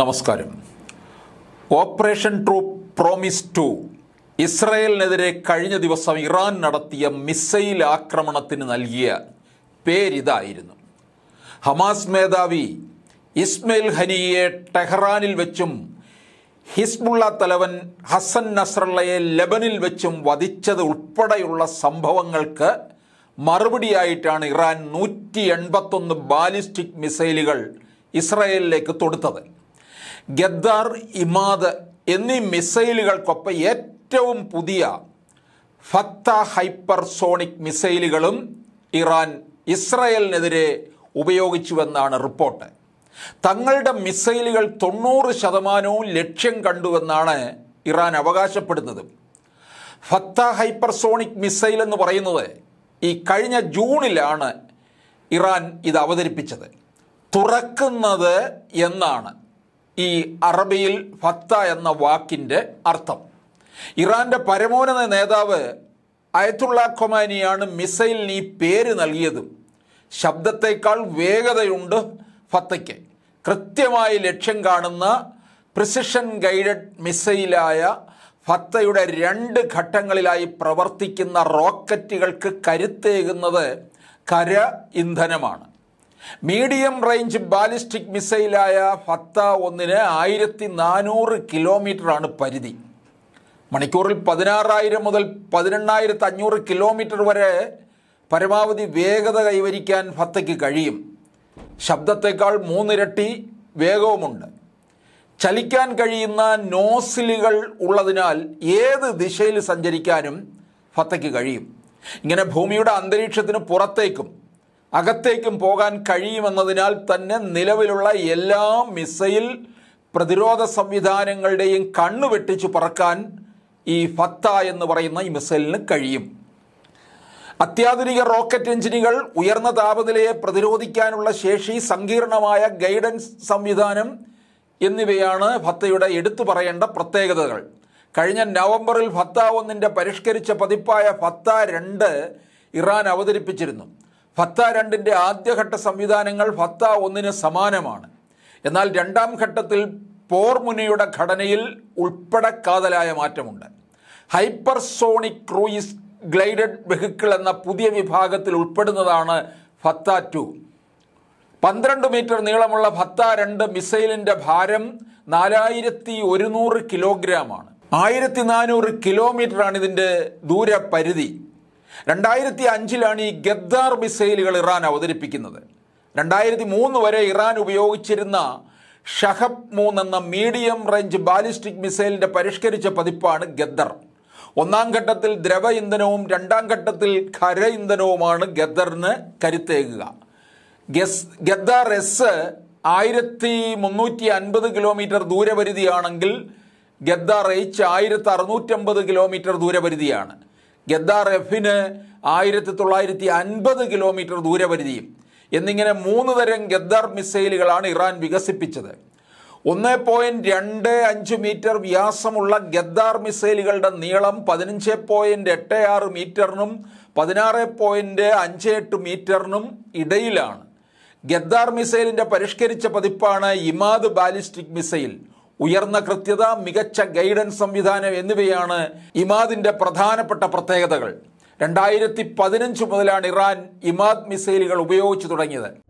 നമസ്കാരം operation true promise two ഇസ്രയേലിനെതിരെ കഴിഞ്ഞ ദിവസം ഇറാൻ നടത്തിയ മിസൈൽ ആക്രമണത്തിന് നൽകിയ പേരിതായിരുന്നു ഹമാസ് മേധാവി ഇസ്മയിൽ ഹനിയെ ടെഹ്റാനിൽ വെച്ചും ഹിസ്ബുള്ള തലവൻ ഹസൻ നസ്രള്ളയെ ലബനിൽ വെച്ചും വധിച്ചത് ഉൾപ്പെടെയുള്ള സംഭവങ്ങൾക്ക് മറുപടിയായിട്ടാണ് ഇറാൻ നൂറ്റി എൺപത്തൊന്ന് ബാലിസ്റ്റിക് മിസൈലുകൾ ഇസ്രയേലിലേക്ക് തൊടുത്തത് ഗദ്ദാർ ഇമാദ് എന്നീ മിസൈലുകൾക്കൊപ്പം ഏറ്റവും പുതിയ ഫത്ത ഹൈപ്പർസോണിക് മിസൈലുകളും ഇറാൻ ഇസ്രായേലിനെതിരെ ഉപയോഗിച്ചുവെന്നാണ് റിപ്പോർട്ട് തങ്ങളുടെ മിസൈലുകൾ തൊണ്ണൂറ് ശതമാനവും ലക്ഷ്യം കണ്ടുവെന്നാണ് ഇറാൻ അവകാശപ്പെടുന്നത് ഫത്ത ഹൈപ്പർസോണിക് മിസൈൽ എന്ന് പറയുന്നത് ഈ കഴിഞ്ഞ ജൂണിലാണ് ഇറാൻ ഇത് അവതരിപ്പിച്ചത് തുറക്കുന്നത് എന്നാണ് ഈ അറബിയിൽ ഫത്ത എന്ന വാക്കിൻ്റെ അർത്ഥം ഇറാന്റെ പരമോന്നത നേതാവ് അയത്തുള്ള ഖൊമാനിയാണ് മിസൈലിന് ഈ പേര് നൽകിയതും ശബ്ദത്തേക്കാൾ വേഗതയുണ്ട് ഫത്തയ്ക്ക് കൃത്യമായി ലക്ഷ്യം കാണുന്ന പ്രിസിഷൻ ഗൈഡഡ് മിസൈലായ ഫത്തയുടെ രണ്ട് ഘട്ടങ്ങളിലായി പ്രവർത്തിക്കുന്ന റോക്കറ്റുകൾക്ക് കരുത്തേകുന്നത് കര ഇന്ധനമാണ് മീഡിയം റേഞ്ച് ബാലിസ്റ്റിക് മിസൈലായ ഫത്ത ഒന്നിന് ആയിരത്തി നാനൂറ് കിലോമീറ്ററാണ് പരിധി മണിക്കൂറിൽ പതിനാറായിരം മുതൽ പതിനെണ്ണായിരത്തി അഞ്ഞൂറ് കിലോമീറ്റർ വരെ പരമാവധി വേഗത കൈവരിക്കാൻ ഫത്തയ്ക്ക് കഴിയും ശബ്ദത്തേക്കാൾ മൂന്നിരട്ടി വേഗവുമുണ്ട് ചലിക്കാൻ കഴിയുന്ന നോസിലുകൾ ഉള്ളതിനാൽ ഏത് ദിശയിൽ സഞ്ചരിക്കാനും ഫത്തയ്ക്ക് കഴിയും ഇങ്ങനെ ഭൂമിയുടെ അന്തരീക്ഷത്തിന് പുറത്തേക്കും അകത്തേക്കും പോകാൻ കഴിയുമെന്നതിനാൽ തന്നെ നിലവിലുള്ള എല്ലാ മിസൈൽ പ്രതിരോധ സംവിധാനങ്ങളുടെയും കണ്ണു വെട്ടിച്ചു പറക്കാൻ ഈ ഫത്ത എന്ന് പറയുന്ന ഈ മിസൈലിന് കഴിയും അത്യാധുനിക റോക്കറ്റ് എഞ്ചിനുകൾ ഉയർന്ന താപനിലയെ പ്രതിരോധിക്കാനുള്ള ശേഷി സങ്കീർണമായ ഗൈഡൻസ് സംവിധാനം എന്നിവയാണ് ഫത്തയുടെ എടുത്തു പറയേണ്ട പ്രത്യേകതകൾ കഴിഞ്ഞ നവംബറിൽ ഫത്ത ഒന്നിൻ്റെ പരിഷ്കരിച്ച പതിപ്പായ ഫത്ത രണ്ട് ഇറാൻ അവതരിപ്പിച്ചിരുന്നു ഫത്ത രണ്ടിൻ്റെ ആദ്യഘട്ട സംവിധാനങ്ങൾ ഫത്ത ഒന്നിന് സമാനമാണ് എന്നാൽ രണ്ടാം ഘട്ടത്തിൽ പോർമുനയുടെ ഘടനയിൽ ഉൾപ്പെടക്കാതലായ കാതലായ മാറ്റമുണ്ട് ഹൈപ്പർസോണിക് ക്രൂയിസ് ഗ്ലൈഡഡ് വെഹിക്കിൾ എന്ന പുതിയ വിഭാഗത്തിൽ ഉൾപ്പെടുന്നതാണ് ഫത്ത ടു പന്ത്രണ്ട് മീറ്റർ നീളമുള്ള ഫത്ത രണ്ട് മിസൈലിൻ്റെ ഭാരം നാലായിരത്തി ഒരുന്നൂറ് കിലോഗ്രാമാണ് ആയിരത്തി നാനൂറ് കിലോമീറ്ററാണ് ഇതിൻ്റെ ദൂരപരിധി രണ്ടായിരത്തി അഞ്ചിലാണ് ഈ ഗദ്ദാർ മിസൈലുകൾ ഇറാൻ അവതരിപ്പിക്കുന്നത് രണ്ടായിരത്തി മൂന്ന് വരെ ഇറാൻ ഉപയോഗിച്ചിരുന്ന ഷഹബ് മൂന്ന് എന്ന മീഡിയം റേഞ്ച് ബാലിസ്റ്റിക് മിസൈലിൻ്റെ പരിഷ്കരിച്ച പതിപ്പാണ് ഗദ്ദർ ഒന്നാം ഘട്ടത്തിൽ ദ്രവ ഇന്ധനവും രണ്ടാം ഘട്ടത്തിൽ ഖര ഇന്ധനവുമാണ് ഗദ്ദറിന് കരുത്തേകുക ഗസ് ഗദ്ദാർ എസ് ആയിരത്തി മുന്നൂറ്റി അൻപത് കിലോമീറ്റർ ദൂരപരിധിയാണെങ്കിൽ ഗദ്ദാർ എച്ച് ആയിരത്തി അറുന്നൂറ്റമ്പത് കിലോമീറ്റർ ദൂരപരിധിയാണ് ഗദ്ദാർ എഫിന് ആയിരത്തി തൊള്ളായിരത്തി അൻപത് കിലോമീറ്റർ ദൂരപരിധിയും എന്നിങ്ങനെ മൂന്ന് തരം ഗദ്ദാർ മിസൈലുകളാണ് ഇറാൻ വികസിപ്പിച്ചത് ഒന്ന് പോയിൻറ്റ് രണ്ട് അഞ്ച് മീറ്റർ വ്യാസമുള്ള ഗദ്ദാർ മിസൈലുകളുടെ നീളം പതിനഞ്ച് പോയിൻറ്റ് എട്ട് ആറ് മീറ്ററിനും പതിനാറ് പോയിൻറ്റ് അഞ്ച് എട്ട് മീറ്ററിനും ഇടയിലാണ് ഗദ്ദാർ മിസൈലിൻ്റെ പരിഷ്കരിച്ച പതിപ്പാണ് ഇമാദ് ബാലിസ്റ്റിക് മിസൈൽ ഉയർന്ന കൃത്യത മികച്ച ഗൈഡൻസ് സംവിധാനം എന്നിവയാണ് ഇമാദിന്റെ പ്രധാനപ്പെട്ട പ്രത്യേകതകൾ രണ്ടായിരത്തി പതിനഞ്ച് മുതലാണ് ഇറാൻ ഇമാദ് മിസൈലുകൾ ഉപയോഗിച്ചു തുടങ്ങിയത്